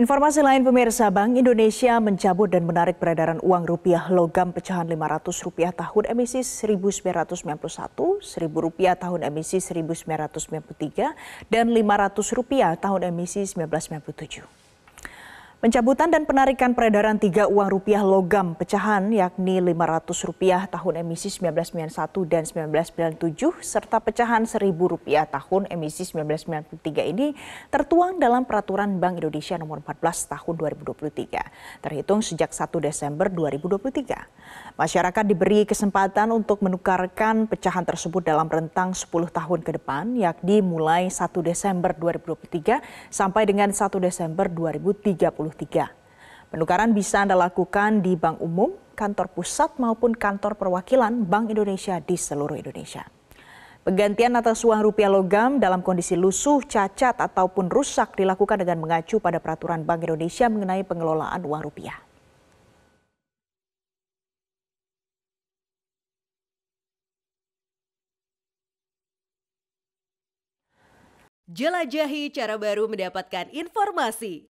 Informasi lain pemirsa, Bank Indonesia mencabut dan menarik peredaran uang rupiah logam pecahan rp rupiah tahun emisi 1991, rp rupiah tahun emisi 1993, dan rp rupiah tahun emisi 1997. Pencabutan dan penarikan peredaran tiga uang rupiah logam pecahan yakni Rp500 tahun emisi 1991 dan 1997 serta pecahan Rp1.000 tahun emisi 1993 ini tertuang dalam Peraturan Bank Indonesia Nomor 14 Tahun 2023 terhitung sejak 1 Desember 2023. Masyarakat diberi kesempatan untuk menukarkan pecahan tersebut dalam rentang 10 tahun ke depan yakni mulai 1 Desember 2023 sampai dengan 1 Desember 2030 Penukaran bisa Anda lakukan di Bank Umum, kantor pusat maupun kantor perwakilan Bank Indonesia di seluruh Indonesia. Penggantian atas uang rupiah logam dalam kondisi lusuh, cacat, ataupun rusak dilakukan dengan mengacu pada peraturan Bank Indonesia mengenai pengelolaan uang rupiah. Jelajahi cara baru mendapatkan informasi.